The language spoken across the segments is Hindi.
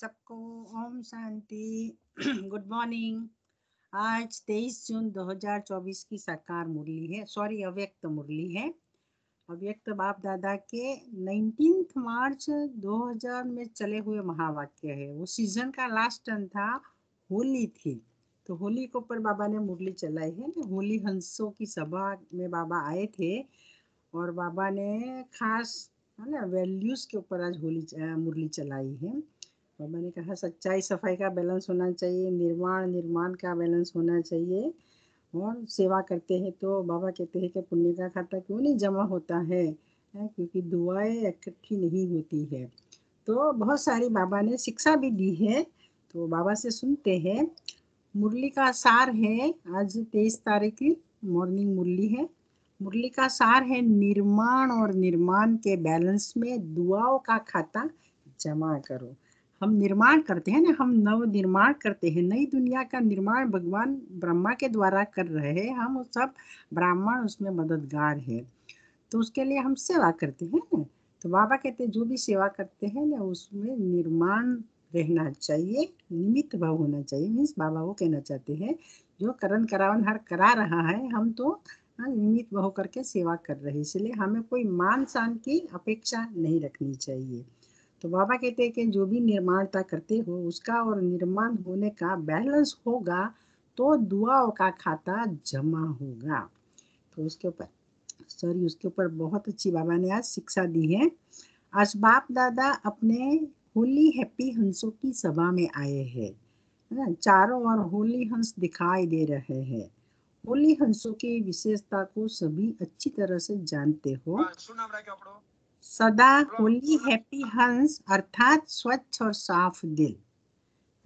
सबको ओम शांति गुड मॉर्निंग आज 23 जून 2024 की साकार मुरली है सॉरी अव्यक्त मुरली है अव्यक्त बाप दादा के 19 मार्च 2000 में चले हुए महावाक्य है वो सीजन का लास्ट टर्न था होली थी तो होली के ऊपर बाबा ने मुरली चलाई है होली हंसों की सभा में बाबा आए थे और बाबा ने खास है ना वैल्यूज के ऊपर आज होली मुरली चलाई है बाबा मैंने कहा सच्चाई सफाई का बैलेंस होना चाहिए निर्माण निर्माण का बैलेंस होना चाहिए और सेवा करते हैं तो बाबा कहते हैं कि पुण्य का खाता क्यों नहीं जमा होता है, है क्योंकि दुआएं इकट्ठी नहीं होती है तो बहुत सारी बाबा ने शिक्षा भी दी है तो बाबा से सुनते हैं मुरली का सार है आज तेईस तारीख की मॉर्निंग मुरली है मुरली का सार है निर्माण और निर्माण के बैलेंस में दुआओं का खाता जमा करो हम निर्माण करते हैं ना हम नव निर्माण करते हैं नई दुनिया का निर्माण भगवान ब्रह्मा के द्वारा कर रहे हैं हम सब ब्राह्मण उसमें मददगार है तो उसके लिए हम सेवा करते हैं ना तो बाबा कहते हैं जो भी सेवा करते हैं ना उसमें निर्माण रहना चाहिए निमित्त भाव होना चाहिए मीन्स बाबा वो कहना चाहते हैं जो करण करावन हर करा रहा है हम तो हाँ, निमित्त भाव करके सेवा कर रहे हैं इसलिए हमें कोई मान शान की अपेक्षा नहीं रखनी चाहिए तो बाबा कहते हैं कि जो भी निर्माणता करते हो उसका और निर्माण होने का बैलेंस होगा तो दुआओं का खाता जमा होगा तो उसके ऊपर सॉरी उसके ऊपर बहुत अच्छी बाबा ने आज शिक्षा दी है आज बाप दादा अपने होली हैप्पी हंसों की सभा में आए हैं चारों ओर होली हंस दिखाई दे रहे हैं होली हंसों की विशेषता को सभी अच्छी तरह से जानते हो हाँ, सदा होली हैप्पी हंस अर्थात स्वच्छ और साफ दिल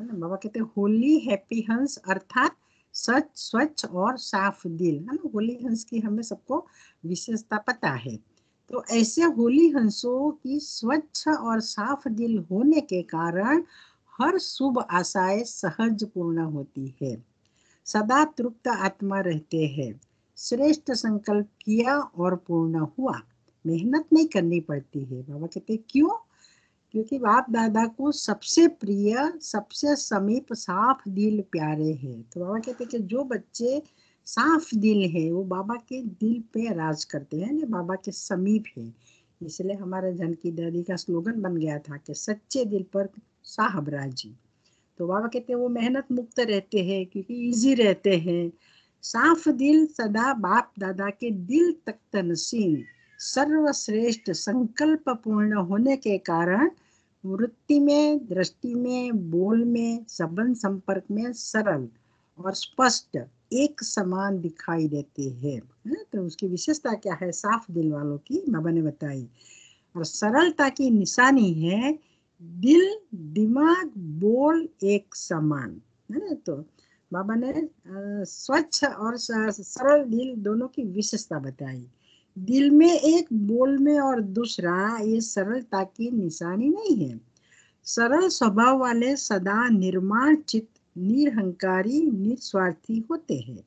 है ना बाबा कहते हैं होली हैप्पी हंस अर्थात सच स्वच्छ और साफ दिल है ना होली हंस की हमें सबको विशेषता पता है तो ऐसे होली हंसों की स्वच्छ और साफ दिल होने के कारण हर शुभ आशाएं सहज पूर्ण होती है सदा तृप्त आत्मा रहते हैं श्रेष्ठ संकल्प किया और पूर्ण हुआ मेहनत नहीं करनी पड़ती है बाबा कहते क्यों क्योंकि बाप दादा को सबसे प्रिय सबसे समीप साफ दिल प्यारे हैं तो बाबा कहते कि जो बच्चे साफ दिल है वो बाबा के दिल पे राज करते हैं ना बाबा के समीप है इसलिए हमारे जनकी दादी का स्लोगन बन गया था कि सच्चे दिल पर साहब राजी तो बाबा कहते हैं वो मेहनत मुक्त रहते हैं क्योंकि इजी रहते हैं साफ दिल सदा बाप दादा के दिल तक तनसीन सर्वश्रेष्ठ संकल्प पूर्ण होने के कारण वृत्ति में दृष्टि में बोल में संबंध संपर्क में सरल और स्पष्ट एक समान दिखाई देते हैं हाँ, तो उसकी विशेषता क्या है साफ दिल वालों की बाबा ने बताई और सरलता की निशानी है दिल दिमाग बोल एक समान है हाँ, ना तो बाबा ने स्वच्छ और सरल दिल दोनों की विशेषता बताई दिल में एक बोल में और दूसरा ये सरलता की निशानी नहीं है सरल स्वभाव वाले सदा निर्माण चित निरहंकारी निस्वार्थी होते हैं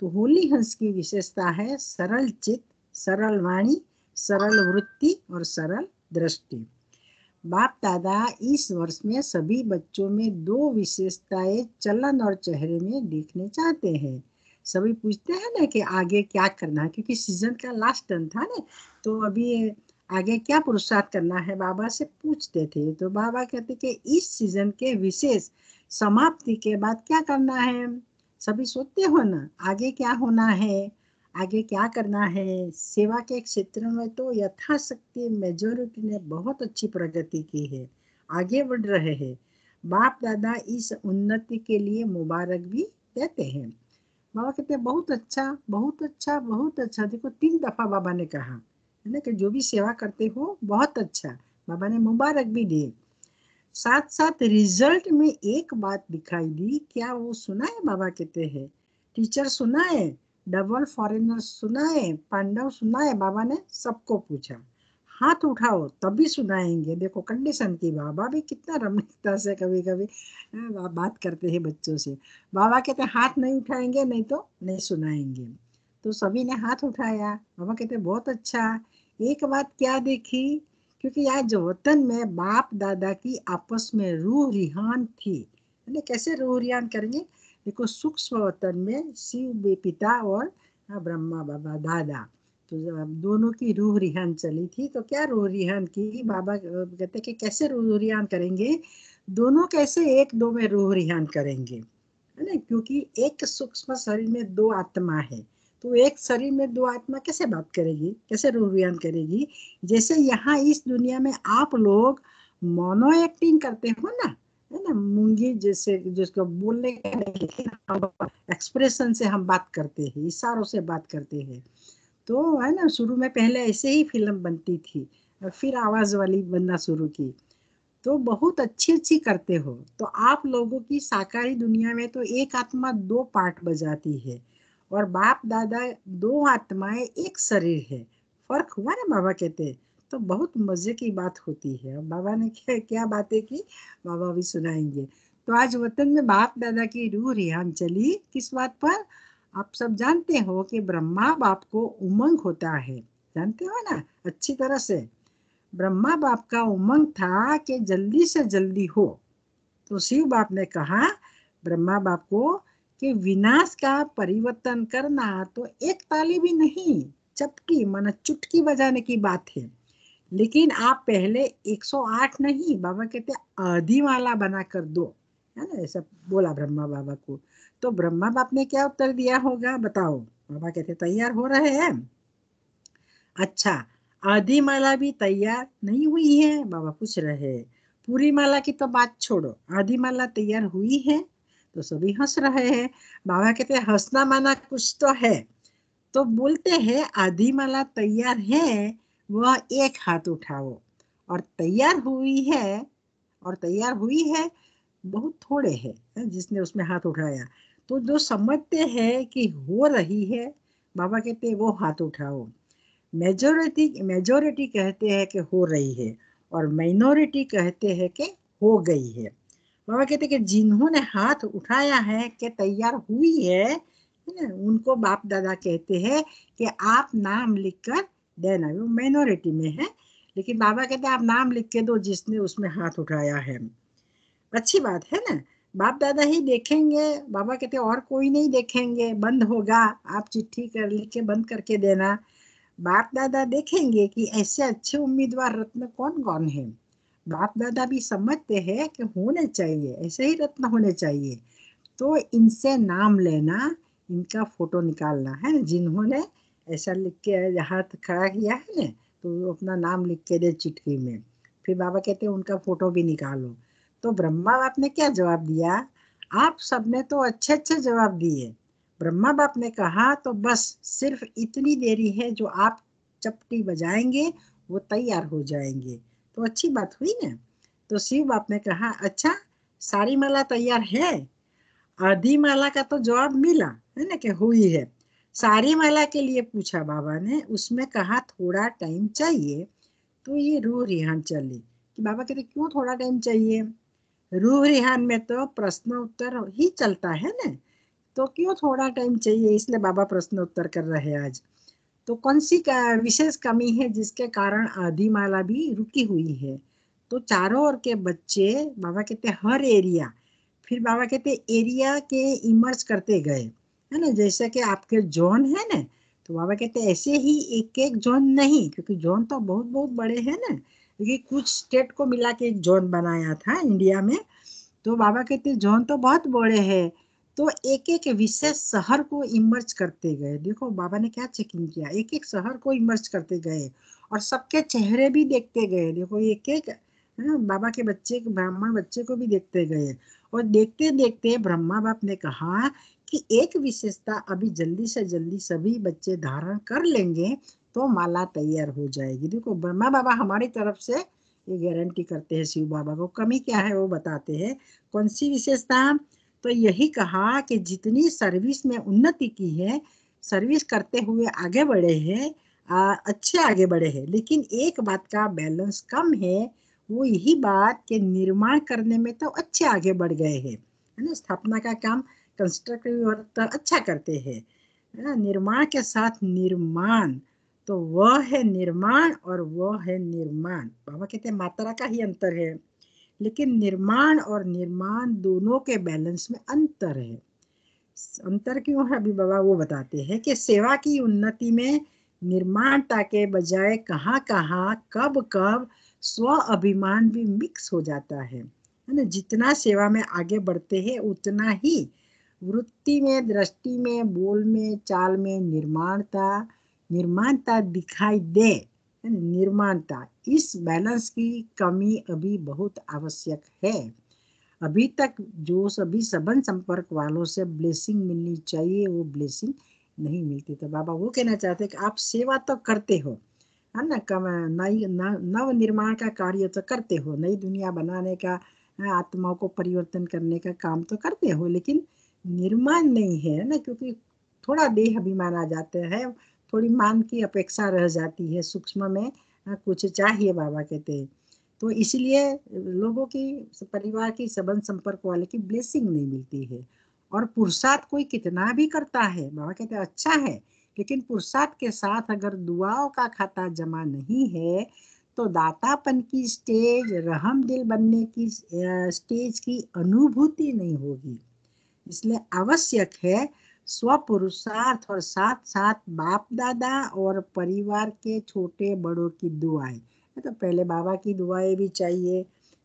तो होली हंस की विशेषता है सरल चित्त सरल वाणी सरल वृत्ति और सरल दृष्टि बाप दादा इस वर्ष में सभी बच्चों में दो विशेषताएं चलन और चेहरे में देखने चाहते हैं सभी पूछते हैं ना कि आगे क्या करना है क्योंकि सीजन का लास्ट टर्न था ना तो अभी आगे क्या पुरुषार्थ करना है बाबा से पूछते थे तो बाबा कहते कि इस सीजन के विशेष समाप्ति के बाद क्या करना है सभी सोचते हो ना आगे क्या होना है आगे क्या करना है सेवा के क्षेत्र में तो यथाशक्ति मेजोरिटी ने बहुत अच्छी प्रगति की है आगे बढ़ रहे हैं बाप दादा इस उन्नति के लिए मुबारक भी देते हैं बाबा कहते हैं बहुत अच्छा बहुत अच्छा बहुत अच्छा देखो तीन दफा बाबा ने कहा है ना कि जो भी सेवा करते हो बहुत अच्छा बाबा ने मुबारक भी दिए साथ साथ रिजल्ट में एक बात दिखाई दी क्या वो सुना है बाबा कहते हैं टीचर सुना है डबल फॉरेनर सुना है पांडव सुना है बाबा ने सबको पूछा हाथ उठाओ तभी सुनाएंगे देखो कंडीशन की बाबा भी कितना रमणीयता से कभी कभी हाँ, बात करते हैं बच्चों से बाबा कहते हाथ नहीं उठाएंगे नहीं तो नहीं सुनाएंगे तो सभी ने हाथ उठाया बाबा कहते बहुत अच्छा एक बात क्या देखी क्योंकि आज वतन में बाप दादा की आपस में रूह रिहान थी कैसे रूह रिहान करेंगे देखो सूक्ष्म वतन में शिव पिता और हाँ, ब्रह्मा बाबा दादा तो दोनों की रूह रिहान चली थी तो क्या रूह रिहान की बाबा कहते कि कैसे रूह रिहान करेंगे दोनों कैसे एक दो में रूह रिहान करेंगे है ना क्योंकि एक सूक्ष्म शरीर में दो आत्मा है तो एक शरीर में दो आत्मा कैसे बात करेगी कैसे रूह रिहान करेगी जैसे यहाँ इस दुनिया में आप लोग मोनो एक्टिंग करते हो ना है ना मुंगी जैसे जिसको बोलने का एक्सप्रेशन से हम बात करते हैं इशारों से बात करते हैं तो है ना शुरू में पहले ऐसे ही फिल्म बनती थी फिर आवाज़ वाली बनना शुरू की तो बहुत अच्छी अच्छी करते हो तो आप लोगों की साकारी दुनिया में तो एक आत्मा दो पार्ट बजाती है और बाप दादा दो आत्माएं एक शरीर है फर्क हुआ ना बाबा कहते तो बहुत मजे की बात होती है और बाबा ने क्या क्या बातें की बाबा भी सुनाएंगे तो आज वतन में बाप दादा की रूह रिहान चली किस बात पर आप सब जानते हो कि ब्रह्मा बाप को उमंग होता है जानते हो ना अच्छी तरह से ब्रह्मा बाप का उमंग था कि जल्दी से जल्दी हो तो शिव बाप ने कहा ब्रह्मा बाप को कि विनाश का परिवर्तन करना तो एक ताली भी नहीं चपकी मन चुटकी बजाने की बात है लेकिन आप पहले 108 नहीं बाबा कहते आधी माला बना कर दो है ना ऐसा बोला ब्रह्मा बाबा को तो ब्रह्मा बाप ने क्या उत्तर दिया होगा बताओ बाबा कहते तैयार हो रहे हैं अच्छा आधी माला भी तैयार नहीं हुई है बाबा पूछ रहे पूरी माला की तो बात छोड़ो आधी माला तैयार हुई है तो सभी हंस रहे हैं बाबा कहते हंसना माना कुछ तो है तो बोलते हैं आधी माला तैयार है वह एक हाथ उठाओ और तैयार हुई है और तैयार हुई है बहुत थोड़े हैं जिसने उसमें हाथ उठाया तो जो समझते हैं कि हो रही है बाबा कहते हैं वो हाथ उठाओ मेजोरिटी मेजोरिटी कहते हैं कि हो रही है और माइनॉरिटी कहते हैं कि हो गई है बाबा कहते हैं कि जिन्होंने हाथ उठाया है कि तैयार हुई है उनको बाप दादा कहते हैं कि आप नाम लिखकर देना वो माइनॉरिटी में है लेकिन बाबा कहते हैं आप नाम लिख के दो जिसने उसमें हाथ उठाया है अच्छी बात है ना बाप दादा ही देखेंगे बाबा कहते और कोई नहीं देखेंगे बंद होगा आप चिट्ठी कर लिख के बंद करके देना बाप दादा देखेंगे कि ऐसे अच्छे उम्मीदवार रत्न कौन कौन है बाप दादा भी समझते हैं कि होने चाहिए ऐसे ही रत्न होने चाहिए तो इनसे नाम लेना इनका फोटो निकालना है जिन्होंने ऐसा लिख के हाथ खड़ा किया है ना तो अपना नाम लिख के दे चिट्ठी में फिर बाबा कहते हैं उनका फोटो भी निकालो तो ब्रह्मा बाप ने क्या जवाब दिया आप सबने तो अच्छे अच्छे जवाब दिए ब्रह्मा बाप ने कहा तो बस सिर्फ इतनी देरी है जो आप चपटी बजाएंगे वो तैयार हो जाएंगे तो अच्छी बात हुई ना तो शिव बाप ने कहा अच्छा सारी माला तैयार है आधी माला का तो जवाब मिला है ना कि हुई है सारी माला के लिए पूछा बाबा ने उसमें कहा थोड़ा टाइम चाहिए तो ये रो रिहान चली कि बाबा कहते क्यों थोड़ा टाइम चाहिए रूह रिहान में तो प्रश्न उत्तर ही चलता है ना तो क्यों थोड़ा टाइम चाहिए इसलिए बाबा प्रश्न उत्तर कर रहे हैं आज तो कौन सी विशेष कमी है जिसके कारण आधी माला भी रुकी हुई है तो चारों ओर के बच्चे बाबा कहते हर एरिया फिर बाबा कहते एरिया के इमर्ज करते गए है ना जैसे कि आपके जोन है ना तो बाबा कहते ऐसे ही एक एक जोन नहीं क्योंकि जोन तो बहुत बहुत बड़े हैं ना क्योंकि कुछ स्टेट को मिला के एक जोन बनाया था इंडिया में तो बाबा कहते जोन तो बहुत बड़े हैं तो एक एक विशेष शहर को इमर्ज करते गए देखो बाबा ने क्या चेकिंग किया एक एक शहर को इमर्ज करते गए और सबके चेहरे भी देखते गए देखो एक एक बाबा के बच्चे ब्राह्मण बच्चे को भी देखते गए और देखते देखते ब्रह्मा बाप ने कहा कि एक विशेषता अभी जल्दी से जल्दी सभी बच्चे धारण कर लेंगे तो माला तैयार हो जाएगी देखो ब्रह्मा बाबा हमारी तरफ से ये गारंटी करते हैं शिव बाबा को कमी क्या है वो बताते हैं कौन सी विशेषता तो यही कहा कि जितनी सर्विस में उन्नति की है सर्विस करते हुए आगे बढ़े हैं अच्छे आगे बढ़े हैं लेकिन एक बात का बैलेंस कम है वो यही बात कि निर्माण करने में तो अच्छे आगे बढ़ गए हैं है ना स्थापना का काम कंस्ट्रक्टिव वर्क तो अच्छा करते हैं है ना निर्माण के साथ निर्माण तो वह है निर्माण और वह है निर्माण बाबा कहते हैं मात्रा का ही अंतर है लेकिन निर्माण और निर्माण दोनों के बैलेंस में अंतर है अंतर क्यों है अभी बाबा वो बताते हैं कि सेवा की उन्नति में निर्माणता के बजाय कहाँ कहाँ कब कब स्व अभिमान भी मिक्स हो जाता है है ना जितना सेवा में आगे बढ़ते हैं उतना ही वृत्ति में दृष्टि में बोल में चाल में निर्माणता निर्माणता दिखाई दे निर्माणता इस बैलेंस की कमी अभी बहुत आवश्यक है अभी तक जो सभी संबंध संपर्क वालों से ब्लेसिंग मिलनी चाहिए वो ब्लेसिंग नहीं मिलती तो बाबा वो कहना चाहते कि आप सेवा तो करते हो है ना कम नई नव निर्माण का कार्य तो करते हो नई दुनिया बनाने का आत्माओं को परिवर्तन करने का काम तो करते हो लेकिन निर्माण नहीं है ना क्योंकि थोड़ा देह अभिमान आ जाते हैं थोड़ी मान की अपेक्षा रह जाती है सूक्ष्म में हाँ, कुछ चाहिए बाबा कहते हैं तो इसलिए लोगों की परिवार की संबंध संपर्क वाले की ब्लेसिंग नहीं मिलती है और पुरुषार्थ कोई कितना भी करता है बाबा कहते हैं अच्छा है लेकिन पुरुषार्थ के साथ अगर दुआओं का खाता जमा नहीं है तो दातापन की स्टेज रहम दिल बनने की स्टेज की अनुभूति नहीं होगी इसलिए आवश्यक है स्वपुरुषार्थ और साथ साथ बाप दादा और परिवार के छोटे बड़ों की दुआएं तो पहले बाबा की दुआएं भी चाहिए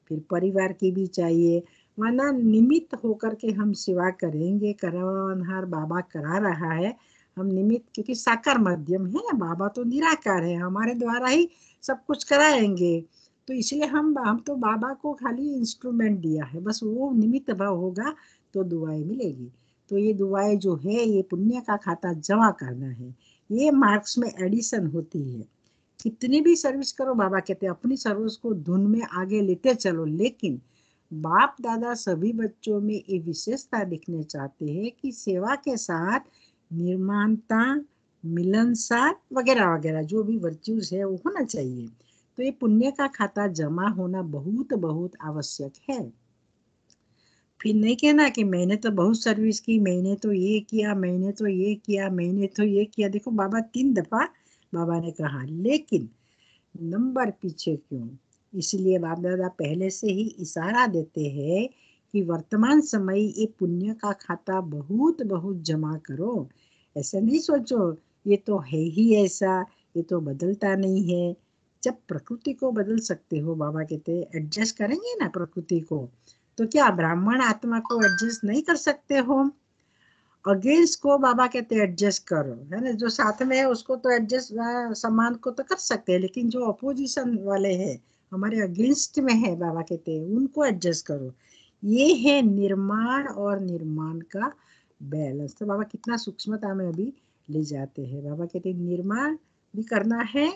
फिर परिवार की भी चाहिए माना निमित्त होकर के हम सेवा करेंगे करवाहार बाबा करा रहा है हम निमित्त क्योंकि साकार माध्यम है ना बाबा तो निराकार है हमारे द्वारा ही सब कुछ कराएंगे तो इसलिए हम हम तो बाबा को खाली इंस्ट्रूमेंट दिया है बस वो निमित्त भाव होगा तो दुआएं मिलेगी तो ये दुआएं जो है ये पुण्य का खाता जमा करना है ये मार्क्स में एडिशन होती है कितनी भी सर्विस करो बाबा कहते हैं अपनी सर्विस को धुन में आगे लेते चलो लेकिन बाप दादा सभी बच्चों में ये विशेषता दिखने चाहते हैं कि सेवा के साथ निर्माणता मिलनसार वगैरह वगैरह जो भी वर्च्यूज है वो होना चाहिए तो ये पुण्य का खाता जमा होना बहुत बहुत आवश्यक है फिर नहीं कहना कि मैंने तो बहुत सर्विस की मैंने तो ये किया मैंने तो ये किया मैंने तो ये किया देखो बाबा तीन दफा बाबा ने कहा लेकिन नंबर पीछे क्यों इसलिए बाप दादा पहले से ही इशारा देते हैं कि वर्तमान समय ये पुण्य का खाता बहुत बहुत जमा करो ऐसा नहीं सोचो ये तो है ही ऐसा ये तो बदलता नहीं है जब प्रकृति को बदल सकते हो बाबा कहते एडजस्ट करेंगे ना प्रकृति को तो क्या ब्राह्मण आत्मा को एडजस्ट नहीं कर सकते हो अगेंस्ट को बाबा कहते एडजस्ट करो है ना जो साथ में है उसको तो एडजस्ट सम्मान को तो कर सकते हैं लेकिन जो अपोजिशन वाले हैं हमारे अगेंस्ट में है बाबा कहते हैं उनको एडजस्ट करो ये है निर्माण और निर्माण का बैलेंस तो बाबा कितना सूक्ष्मता में अभी ले जाते हैं बाबा कहते हैं निर्माण भी करना है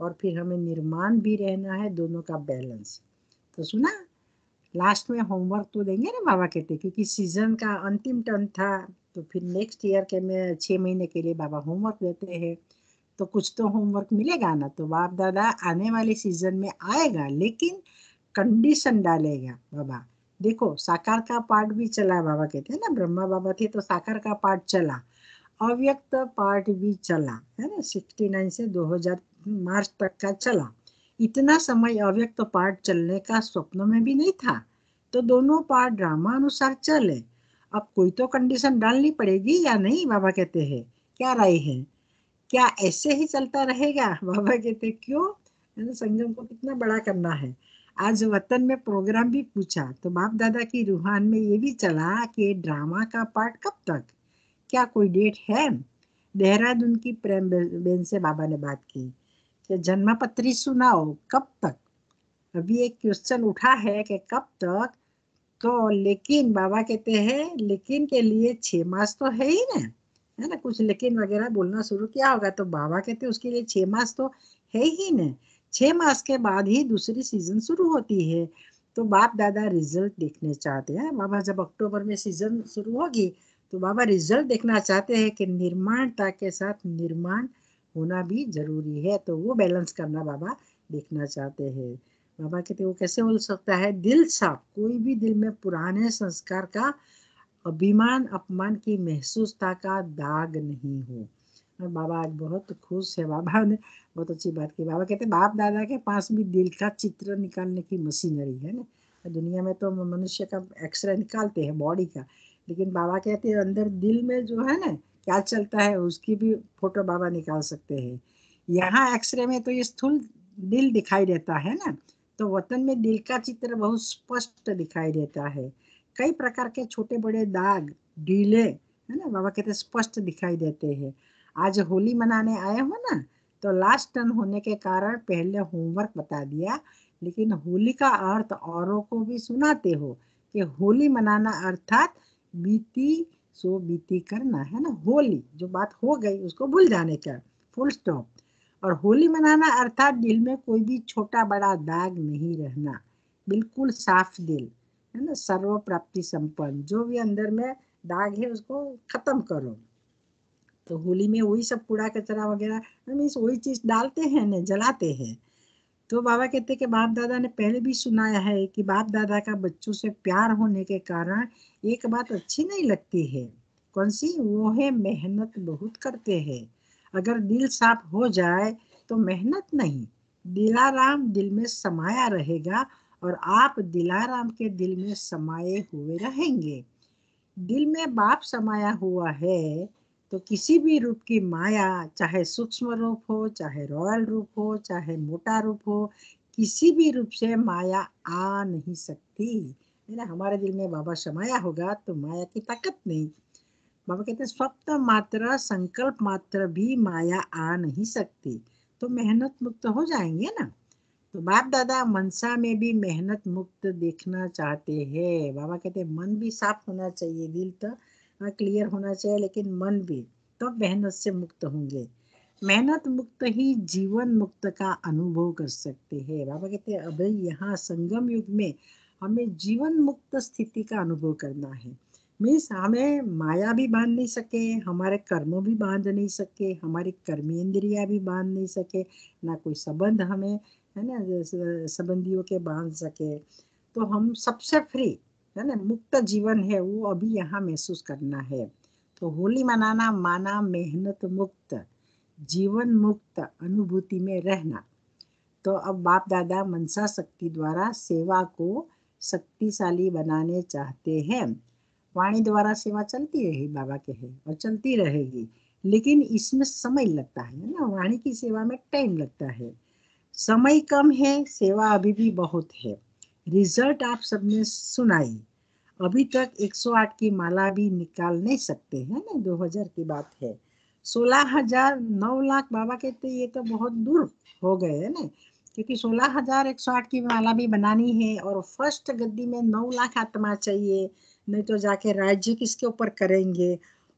और फिर हमें निर्माण भी रहना है दोनों का बैलेंस तो सुना लास्ट में होमवर्क तो देंगे ना बाबा कहते क्योंकि सीजन का अंतिम टर्न था तो फिर नेक्स्ट ईयर के में छः महीने के लिए बाबा होमवर्क देते हैं तो कुछ तो होमवर्क मिलेगा ना तो बाप दादा आने वाले सीजन में आएगा लेकिन कंडीशन डालेगा बाबा देखो साकार का पार्ट भी चला बाबा कहते हैं ना ब्रह्मा बाबा थे तो साकार का पार्ट चला अव्यक्त पार्ट भी चला है ना सिक्सटी नाइन से दो मार्च तक का चला इतना समय अव्यक्त पाठ चलने का स्वप्न में भी नहीं था तो दोनों पाठ ड्रामा अनुसार चले अब कोई तो कंडीशन डालनी पड़ेगी या नहीं बाबा कहते हैं क्या राय है क्या ऐसे ही चलता रहेगा बाबा कहते क्यों संगम को कितना बड़ा करना है आज वतन में प्रोग्राम भी पूछा तो बाप दादा की रूहान में ये भी चला कि ड्रामा का पार्ट कब तक क्या कोई डेट है देहरादून की प्रेम बेन से बाबा ने बात की कि जन्म पत्री सुनाओ कब तक अभी एक क्वेश्चन उठा है कि कब तक तो लेकिन बाबा कहते हैं लेकिन के लिए छः मास तो है ही ना है ना कुछ लेकिन वगैरह बोलना शुरू किया होगा तो बाबा कहते उसके लिए छह मास तो है ही ना छह मास के बाद ही दूसरी सीजन शुरू होती है तो बाप दादा रिजल्ट देखने चाहते हैं बाबा जब अक्टूबर में सीजन शुरू होगी तो बाबा रिजल्ट देखना चाहते हैं कि निर्माणता के साथ निर्माण होना भी जरूरी है तो वो बैलेंस करना बाबा देखना चाहते हैं बाबा कहते वो कैसे हो सकता है दिल साफ कोई भी दिल में पुराने संस्कार का अभिमान अपमान की महसूसता का दाग नहीं हो और बाबा आज बहुत खुश है बाबा ने बहुत अच्छी बात की बाबा कहते बाप दादा के पास भी दिल का चित्र निकालने की मशीनरी है ना दुनिया में तो मनुष्य का एक्सरे निकालते हैं बॉडी का लेकिन बाबा कहते हैं अंदर दिल में जो है ना क्या चलता है उसकी भी फोटो बाबा निकाल सकते हैं यहाँ एक्सरे में तो ये स्थूल दिल दिखाई देता है ना तो वतन में दिल का चित्र बहुत स्पष्ट दिखाई देता है कई प्रकार के छोटे बड़े दाग डीले है ना बाबा कहते स्पष्ट दिखाई देते हैं आज होली मनाने आए हो ना तो लास्ट टर्न होने के कारण पहले होमवर्क बता दिया लेकिन होली का अर्थ औरों को भी सुनाते हो कि होली मनाना अर्थात बीती सो बीती करना है ना होली जो बात हो गई उसको भूल जाने का फुल स्टॉप और होली मनाना अर्थात दिल में कोई भी छोटा बड़ा दाग नहीं रहना बिल्कुल साफ दिल है ना सर्व प्राप्ति संपन्न जो भी अंदर में दाग है उसको खत्म करो तो होली में वही सब कूड़ा कचरा वगैरह मीन्स वही चीज डालते हैं ना जलाते हैं तो बाबा कहते कि बाप दादा ने पहले भी सुनाया है कि बाप दादा का बच्चों से प्यार होने के कारण एक बात अच्छी नहीं लगती है कौन सी वो है मेहनत बहुत करते हैं अगर दिल साफ हो जाए तो मेहनत नहीं दिलाराम दिल में समाया रहेगा और आप दिलाराम के दिल में समाये हुए रहेंगे दिल में बाप समाया हुआ है तो किसी भी रूप की माया चाहे सूक्ष्म रूप हो चाहे रॉयल रूप हो चाहे मोटा रूप हो किसी भी रूप से माया आ नहीं सकती है ना हमारे दिल में बाबा समाया होगा तो माया की ताकत नहीं बाबा कहते स्वप्न मात्र संकल्प मात्र भी माया आ नहीं सकती तो मेहनत मुक्त हो जाएंगे ना तो बाप दादा मनसा में भी मेहनत मुक्त देखना चाहते हैं बाबा कहते मन भी साफ होना चाहिए दिल तो हाँ क्लियर होना चाहिए लेकिन मन भी तब तो मेहनत से मुक्त होंगे मेहनत मुक्त ही जीवन मुक्त का अनुभव कर सकते हैं बाबा कहते हैं अभी यहाँ संगम युग में हमें जीवन मुक्त स्थिति का अनुभव करना है मीन्स हमें माया भी बांध नहीं सके हमारे कर्म भी बांध नहीं सके हमारी कर्मेंद्रिया भी बांध नहीं सके ना कोई संबंध हमें है ना संबंधियों के बांध सके तो हम सबसे फ्री है ना मुक्त जीवन है वो अभी यहाँ महसूस करना है तो होली मनाना माना मेहनत मुक्त जीवन मुक्त अनुभूति में रहना तो अब बाप दादा मनसा शक्ति द्वारा सेवा को शक्तिशाली बनाने चाहते हैं वाणी द्वारा सेवा चलती रहेगी बाबा के है और चलती रहेगी लेकिन इसमें समय लगता है ना वाणी की सेवा में टाइम लगता है समय कम है सेवा अभी भी बहुत है रिजल्ट आप सबने सुनाई अभी तक 108 की माला भी निकाल नहीं सकते हैं ना 2000 की बात है सोलह हजार नौ लाख बाबा कहते ये तो बहुत दूर हो गए है ना क्योंकि सोलह हजार एक सौ आठ की माला भी बनानी है और फर्स्ट गद्दी में नौ लाख आत्मा चाहिए नहीं तो जाके राज्य किसके ऊपर करेंगे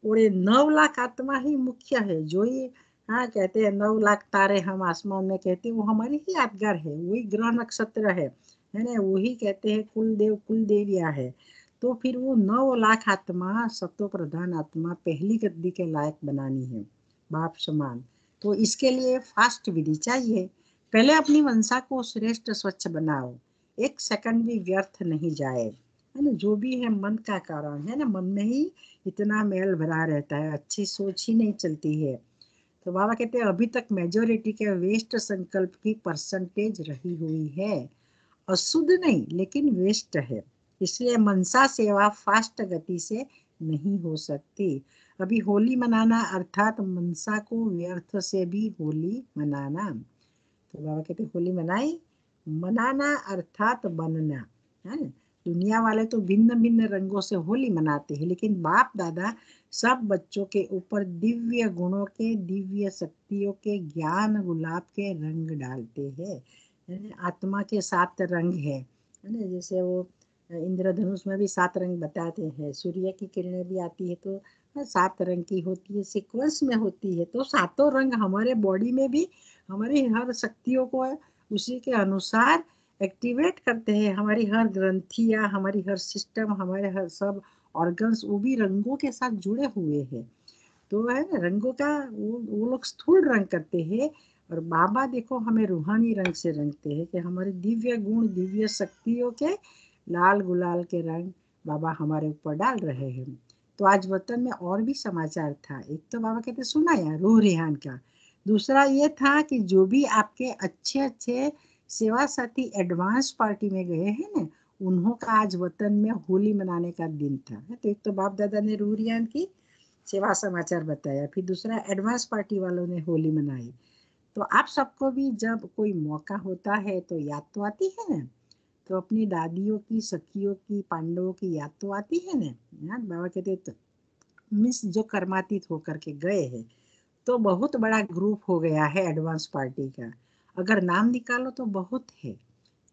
और ये नौ लाख आत्मा ही मुख्य है जो ये हाँ कहते हैं नौ लाख तारे हम आसमान में कहते हैं वो हमारी ही यादगार है वही ग्रह नक्षत्र है है ना वही कहते हैं कुल देव कुल देविया है तो फिर वो नौ लाख आत्मा सत्व प्रधान आत्मा पहली गद्दी के लायक बनानी है बाप समान तो इसके लिए फास्ट विधि चाहिए पहले अपनी वंशा को श्रेष्ठ स्वच्छ बनाओ एक सेकंड भी व्यर्थ नहीं जाए है ना जो भी है मन का कारण है ना मन में ही इतना मेल भरा रहता है अच्छी सोच ही नहीं चलती है तो बाबा कहते हैं अभी तक मेजोरिटी के वेस्ट संकल्प की परसेंटेज रही हुई है अशुद्ध नहीं लेकिन वेस्ट है इसलिए मनसा सेवा फास्ट गति से नहीं हो सकती अभी होली मनाना अर्थात मनसा को व्यर्थ से भी होली मनाना तो बाबा कहते होली मनाई मनाना अर्थात बनना है ना दुनिया वाले तो भिन्न भिन्न रंगों से होली मनाते हैं लेकिन बाप दादा सब बच्चों के ऊपर दिव्य गुणों के दिव्य शक्तियों के ज्ञान गुलाब के रंग डालते हैं आत्मा के सात रंग है ना जैसे वो इंद्रधनुष में भी सात रंग बताते हैं सूर्य की किरणें भी आती है तो हाँ, सात रंग की होती है सीक्वेंस में होती है तो सातों रंग हमारे बॉडी में भी हमारी हर शक्तियों को उसी के अनुसार एक्टिवेट करते हैं हमारी हर ग्रंथियाँ हमारी हर सिस्टम हमारे हर सब ऑर्गन्स वो भी रंगों के साथ जुड़े हुए हैं तो है रंगों का वो वो लोग स्थूल रंग करते हैं और बाबा देखो हमें रूहानी रंग से रंगते हैं कि हमारे दिव्य गुण दिव्य शक्तियों के लाल गुलाल के रंग बाबा हमारे ऊपर डाल रहे हैं तो आज वतन में और भी समाचार था एक तो बाबा कहते सुना यार रूह रिहान का दूसरा ये था कि जो भी आपके अच्छे अच्छे सेवा साथी एडवांस पार्टी में गए हैं ना उन्हों का आज वतन में होली मनाने का दिन था तो एक तो बाप दादा ने रूह रिहान की सेवा समाचार बताया फिर दूसरा एडवांस पार्टी वालों ने होली मनाई तो आप सबको भी जब कोई मौका होता है तो याद तो आती है ना तो अपनी दादियों की सखियों की पांडवों की याद तो आती है ना यार बाबा कहते तो मिस जो कर्मातीत होकर के गए हैं तो बहुत बड़ा ग्रुप हो गया है एडवांस पार्टी का अगर नाम निकालो तो बहुत है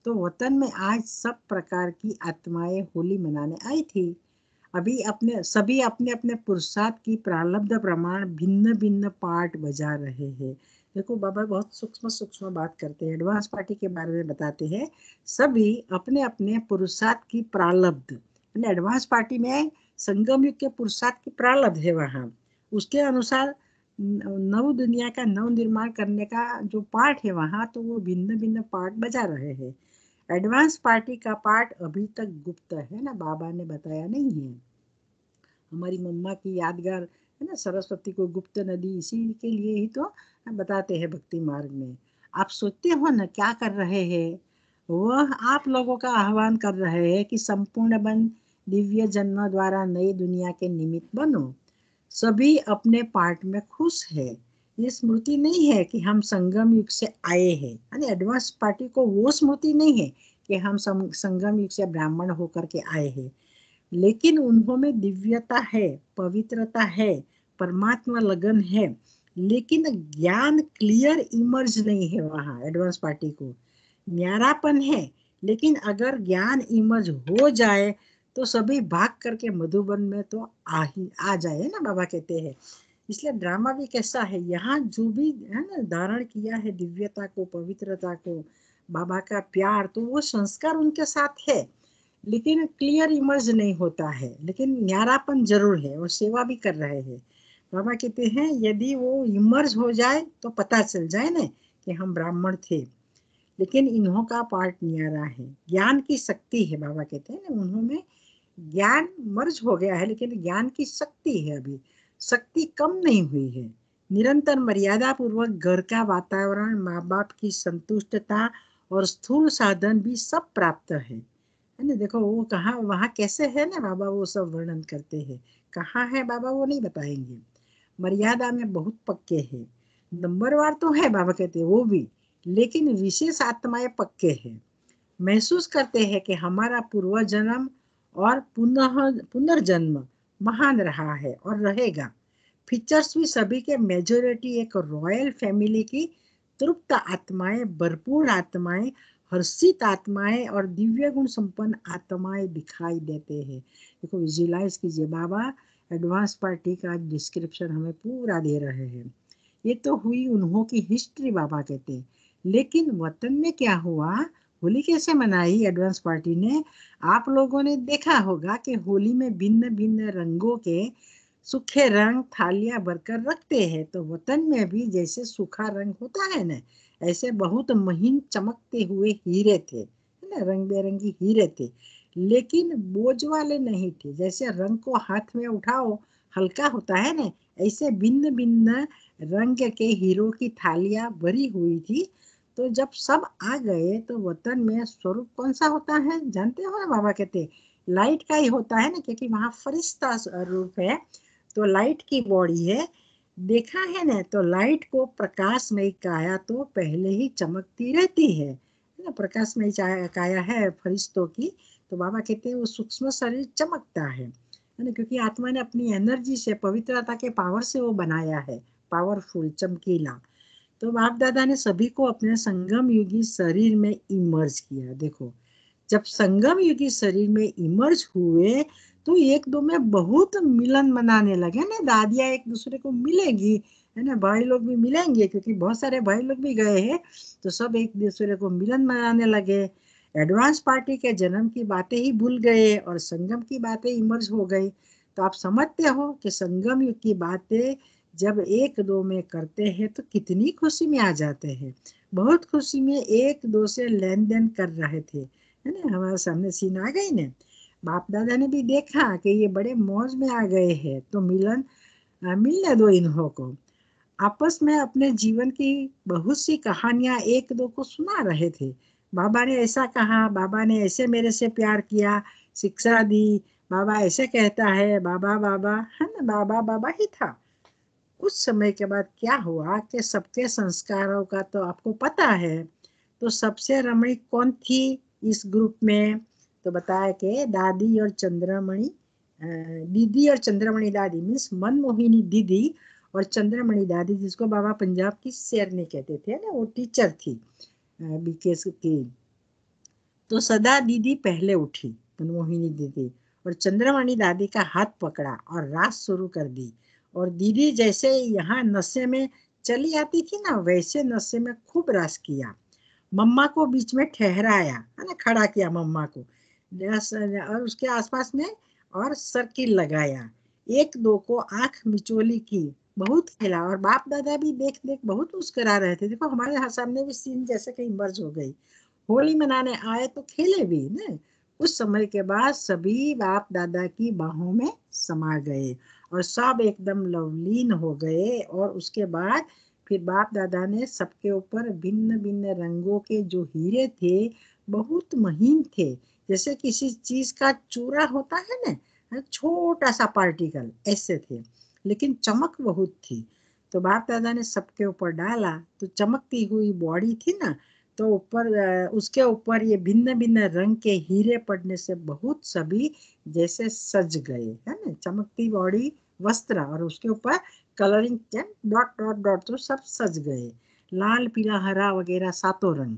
तो वतन में आज सब प्रकार की आत्माएं होली मनाने आई थी अभी अपने सभी अपने अपने पुरुषार्थ की प्रारब्ध प्रमाण भिन्न भिन्न पार्ट बजा रहे हैं देखो बाबा बहुत सूक्ष्म सूक्ष्म बात करते हैं एडवांस पार्टी के बारे में बताते हैं सभी अपने अपने पुरुषार्थ की प्रालब्ध एडवांस पार्टी में संगम युग के पुरुषार्थ की प्रारब्ध है वहाँ उसके अनुसार नव दुनिया का नव निर्माण करने का जो पार्ट है वहाँ तो वो भिन्न भिन्न पार्ट बजा रहे हैं एडवांस पार्टी का पार्ट अभी तक गुप्त है ना बाबा ने बताया नहीं है हमारी मम्मा की यादगार है ना सरस्वती को गुप्त नदी इसी के लिए ही तो बताते हैं भक्ति मार्ग में आप सोचते हो ना क्या कर रहे हैं वह आप लोगों का आह्वान कर रहे हैं कि संपूर्ण बन दिव्य जन्म द्वारा नई दुनिया के निमित्त बनो सभी अपने पार्ट में खुश है ये स्मृति नहीं है कि हम संगम युग से आए हैं यानी एडवांस पार्टी को वो स्मृति नहीं है कि हम संगम युग से ब्राह्मण होकर के आए हैं लेकिन उन्हों में दिव्यता है पवित्रता है परमात्मा लगन है लेकिन ज्ञान क्लियर इमर्ज नहीं है वहां एडवांस पार्टी को न्यारापन है लेकिन अगर ज्ञान इमर्ज हो जाए तो सभी भाग करके मधुबन में तो आ ही आ जाए ना बाबा कहते हैं इसलिए ड्रामा भी कैसा है यहाँ जो भी है ना धारण किया है दिव्यता को पवित्रता को बाबा का प्यार तो वो संस्कार उनके साथ है लेकिन क्लियर इमर्ज नहीं होता है लेकिन न्यारापन जरूर है और सेवा भी कर रहे हैं बाबा कहते हैं यदि वो इमर्ज हो जाए तो पता चल जाए ना कि हम ब्राह्मण थे लेकिन इन्हों का पार्ट नियारा है ज्ञान की शक्ति है बाबा कहते हैं ना ज्ञान मर्ज हो गया है लेकिन ज्ञान की शक्ति है अभी शक्ति कम नहीं हुई है निरंतर मर्यादा पूर्वक घर का वातावरण माँ बाप की संतुष्टता और स्थूल साधन भी सब प्राप्त है है ना देखो वो कहाँ वहाँ कैसे है ना बाबा वो सब वर्णन करते हैं कहाँ है बाबा वो नहीं बताएंगे मर्यादा में बहुत पक्के हैं नंबरवार तो है बाबा कहते वो भी लेकिन विशेष आत्माएं पक्के हैं महसूस करते हैं कि हमारा पूर्व जन्म और पुनः पुनर्जन्म महान रहा है और रहेगा फीचर्स भी सभी के मेजोरिटी एक रॉयल फैमिली की तृप्त आत्माएं भरपूर आत्माएं हर्षित आत्माएं और दिव्य गुण संपन्न आत्माएं दिखाई देते हैं देखो विजुलाइज कीजिए बाबा एडवांस पार्टी का डिस्क्रिप्शन हमें पूरा दे रहे हैं ये तो हुई उन्हों की हिस्ट्री बाबा कहते हैं लेकिन वतन में क्या हुआ होली कैसे मनाई एडवांस पार्टी ने आप लोगों ने देखा होगा कि होली में भिन्न भिन्न रंगों के सूखे रंग थालियां भरकर रखते हैं तो वतन में भी जैसे सूखा रंग होता है ना ऐसे बहुत महीन चमकते हुए हीरे थे ना रंग बिरंगी हीरे थे लेकिन बोझ वाले नहीं थे जैसे रंग को हाथ में उठाओ हल्का होता है ना ऐसे भिन्न भिन्न रंग के हीरो की थालिया भरी हुई थी तो जब सब आ गए तो वतन में स्वरूप कौन सा होता है जानते हो बाबा कहते लाइट का ही होता है ना क्योंकि वहाँ फरिश्ता रूप है तो लाइट की बॉडी है देखा है ना तो लाइट को प्रकाश में काया तो पहले ही चमकती रहती है ना प्रकाश में काया है फरिश्तों की तो बाबा कहते हैं वो सूक्ष्म शरीर चमकता है ना क्योंकि आत्मा ने अपनी एनर्जी से पवित्रता के पावर से वो बनाया है पावरफुल चमकीला तो बाप दादा ने सभी को अपने संगम युगी शरीर में इमर्ज किया देखो जब संगम युगी शरीर में इमर्ज हुए तो एक दो में बहुत मिलन मनाने लगे ना दादिया एक दूसरे को मिलेगी है ना भाई लोग भी मिलेंगे क्योंकि बहुत सारे भाई लोग भी गए हैं तो सब एक दूसरे को मिलन मनाने लगे एडवांस पार्टी के जन्म की बातें ही भूल गए और संगम की बातें इमर्ज हो गई तो आप समझते हो कि संगम युग की बातें जब एक दो में करते हैं तो कितनी खुशी में आ जाते हैं बहुत खुशी में एक दो से लेन देन कर रहे थे है ना हमारे सामने सीन आ गई ने बाप दादा ने भी देखा कि ये बड़े मौज में आ गए हैं तो मिलन मिलने दो इन्हों को आपस में अपने जीवन की बहुत सी कहानियां एक दो को सुना रहे थे बाबा ने ऐसा कहा बाबा ने ऐसे मेरे से प्यार किया शिक्षा दी बाबा ऐसे कहता है बाबा बाबा है ना बाबा बाबा ही था कुछ समय के बाद क्या हुआ कि सबके संस्कारों का तो आपको पता है तो सबसे रमणी कौन थी इस ग्रुप में तो बताया कि दादी और चंद्रमणि दीदी और चंद्रमणि दादी मीन्स मनमोहिनी दीदी और चंद्रमणि दादी जिसको बाबा पंजाब की शेरनी कहते थे ना वो टीचर थी बीकेस की तो सदा दीदी पहले उठी मनमोहिनी दीदी और चंद्रमणि दादी का हाथ पकड़ा और रास शुरू कर दी और दीदी जैसे यहाँ नशे में चली आती थी ना वैसे नशे में खूब रास किया मम्मा को बीच में ठहराया है ना खड़ा किया मम्मा को और उसके आसपास में और सर्किल लगाया एक दो को आंख मिचोली की बहुत खेला और बाप दादा भी देख देख बहुत मुस्करा रहे थे देखो हमारे यहाँ सामने भी सीन जैसे कहीं मर्ज हो गई होली मनाने आए तो खेले भी न उस समय के बाद सभी बाप दादा की बाहों में समा गए और सब एकदम लवलीन हो गए और उसके बाद फिर बाप दादा ने सबके ऊपर भिन्न भिन्न रंगों के जो हीरे थे बहुत महीन थे जैसे किसी चीज का चूरा होता है ना छोटा सा पार्टिकल ऐसे थे लेकिन चमक बहुत थी तो बाप दादा ने सबके ऊपर डाला तो चमकती हुई बॉडी थी ना तो ऊपर उसके ऊपर ये भिन्न भिन्न रंग के हीरे पड़ने से बहुत सभी जैसे सज गए है ना चमकती बॉडी वस्त्र और उसके ऊपर कलरिंग डॉट डॉट डॉट तो सब सज गए लाल पीला हरा वगैरह सातों रंग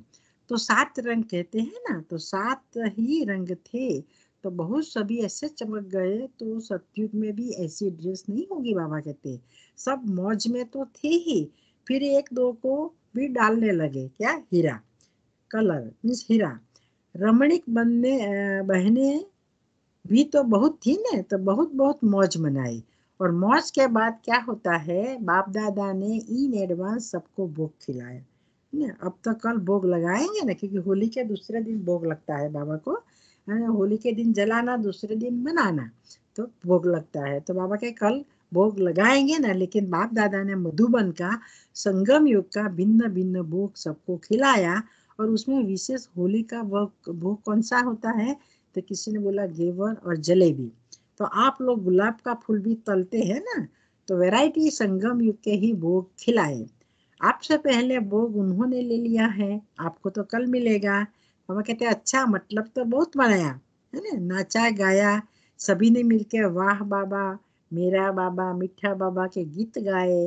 तो सात रंग कहते हैं ना तो सात ही रंग थे तो बहुत सभी ऐसे चमक गए तो सतयुग में भी ऐसी ड्रेस नहीं होगी बाबा कहते सब मौज में तो थे ही फिर एक दो को भी डालने लगे क्या हीरा कलर मीन्स हीरा रमणिक बनने बहने भी तो बहुत थी ना तो बहुत बहुत मौज मनाई और मौज के बाद क्या होता है बाप दादा ने इन एडवांस सबको भोग खिलाया ना अब तो कल भोग लगाएंगे ना क्योंकि होली के दूसरे दिन भोग लगता है बाबा को हाँ, होली के दिन जलाना दूसरे दिन मनाना तो भोग लगता है तो बाबा के कल भोग लगाएंगे ना लेकिन बाप दादा ने मधुबन का संगम युग का भिन्न भिन्न भोग सबको खिलाया और उसमें विशेष होली का भोग कौन सा होता है तो किसी ने बोला घेवर और जलेबी तो आप लोग गुलाब का फूल भी तलते हैं ना तो वैरायटी संगम युग के ही भोग खिलाए आपसे पहले भोग उन्होंने ले लिया है आपको तो कल मिलेगा पापा कहते अच्छा मतलब तो बहुत बनाया है ना नाचा गाया सभी ने मिलकर वाह बाबा मेरा बाबा मिठा बाबा के गीत गाए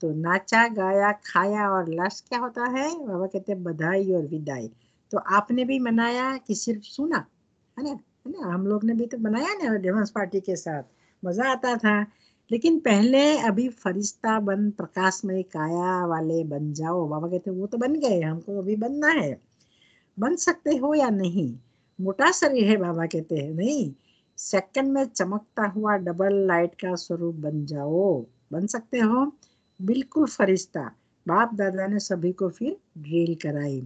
तो नाचा गाया खाया और लास्ट क्या होता है बाबा कहते बधाई और विदाई तो आपने भी मनाया कि सिर्फ सुना है ना है ना हम लोग ने भी तो बनाया ना डांस पार्टी के साथ मजा आता था लेकिन पहले अभी फरिश्ता बन प्रकाश में काया वाले बन जाओ बाबा कहते वो तो बन गए हमको अभी बनना है बन सकते हो या नहीं मोटा शरीर है बाबा कहते हैं नहीं सेकंड में चमकता हुआ डबल लाइट का स्वरूप बन जाओ बन सकते हो बिल्कुल फरिश्ता बाप दादा ने सभी को फिर ड्रिल कराई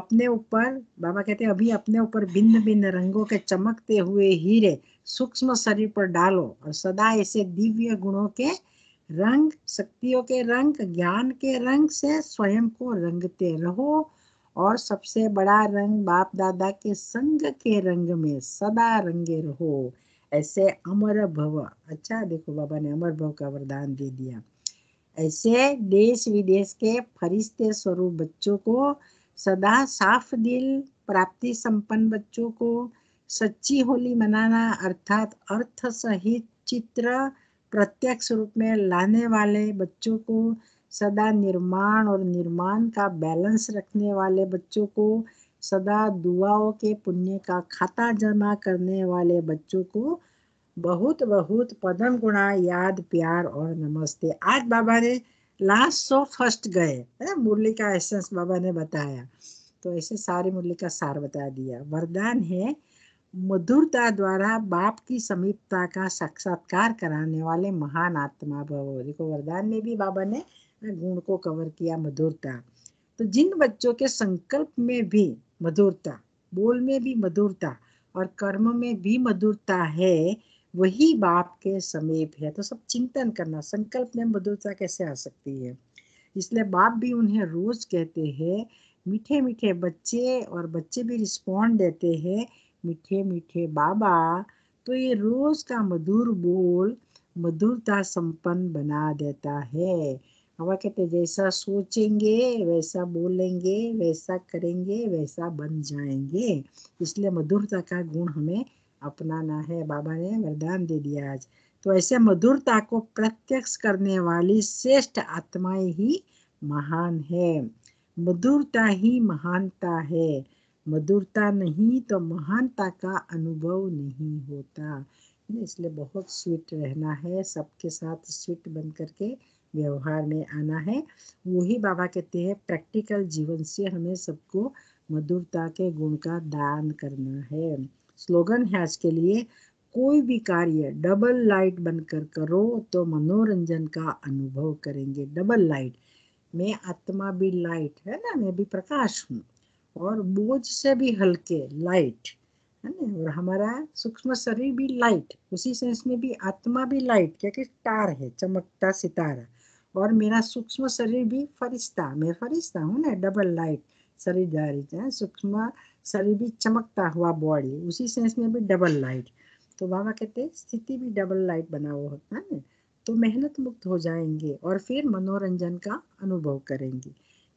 अपने ऊपर बाबा कहते हैं अभी अपने ऊपर भिन्न भिन्न रंगों के चमकते हुए हीरे सूक्ष्म शरीर पर डालो और सदा ऐसे दिव्य गुणों के रंग शक्तियों के रंग ज्ञान के रंग से स्वयं को रंगते रहो और सबसे बड़ा रंग बाप दादा के संग के रंग में सदा रंगे रहो ऐसे अमर भव अच्छा देखो बाबा ने अमर भव का वरदान दे दिया ऐसे देश विदेश के फरिश्ते स्वरूप बच्चों को सदा साफ दिल प्राप्ति संपन्न बच्चों को सच्ची होली मनाना अर्थात अर्थ सहित चित्र प्रत्यक्ष रूप में लाने वाले बच्चों को सदा निर्माण और निर्माण का बैलेंस रखने वाले बच्चों को सदा दुआओं के पुण्य का खाता जमा करने वाले बच्चों को बहुत बहुत पदम गुणा याद प्यार और नमस्ते आज बाबा ने लास्ट सौ फर्स्ट गए है मुरली का एसेंस बाबा ने बताया तो ऐसे सारे मुरली का सार बता दिया वरदान है मधुरता द्वारा बाप की समीपता का साक्षात्कार कराने वाले महान आत्मा भव देखो वरदान में भी बाबा ने गुण को कवर किया मधुरता तो जिन बच्चों के संकल्प में भी मधुरता बोल में भी मधुरता और कर्म में भी मधुरता है वही बाप के समीप है तो सब चिंतन करना संकल्प में मधुरता कैसे आ सकती है इसलिए बाप भी उन्हें रोज कहते हैं मीठे मीठे बच्चे और बच्चे भी रिस्पॉन्ड देते हैं मीठे मीठे बाबा तो ये रोज का मधुर बोल मधुरता संपन्न बना देता है हवा कहते जैसा सोचेंगे वैसा बोलेंगे वैसा करेंगे वैसा बन जाएंगे इसलिए मधुरता का गुण हमें अपनाना है बाबा ने वरदान दे दिया आज तो ऐसे मधुरता को प्रत्यक्ष करने वाली श्रेष्ठ आत्माएं ही महान है मधुरता ही महानता है मधुरता नहीं तो महानता का अनुभव नहीं होता इसलिए बहुत स्वीट रहना है सबके साथ स्वीट बन करके व्यवहार में आना है वही बाबा कहते हैं प्रैक्टिकल जीवन से हमें सबको मधुरता के गुण का दान करना है स्लोगन है आज के लिए कोई भी कार्य डबल लाइट बनकर करो तो मनोरंजन का अनुभव करेंगे डबल लाइट मैं आत्मा भी लाइट है ना मैं भी प्रकाश हूँ और बोझ से भी हल्के लाइट है ना और हमारा सूक्ष्म शरीर भी लाइट उसी सेंस में भी आत्मा भी लाइट क्या स्टार है चमकता सितारा और मेरा सूक्ष्म शरीर भी फरिश्ता मैं फरिश्ता हूँ ना डबल लाइट शरीर हाँ, सूक्ष्म शरीर भी चमकता हुआ बॉडी उसी सेंस में भी डबल लाइट तो बाबा कहते हैं स्थिति भी डबल लाइट बना हुआ होता है तो मेहनत मुक्त हो जाएंगे और फिर मनोरंजन का अनुभव करेंगे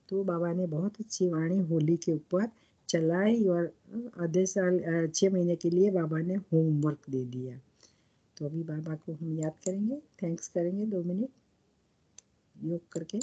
तो बाबा ने बहुत अच्छी वाणी होली के ऊपर चलाई और आधे साल छः महीने के लिए बाबा ने होमवर्क दे दिया तो अभी बाबा को हम याद करेंगे थैंक्स करेंगे दो मिनट योग करके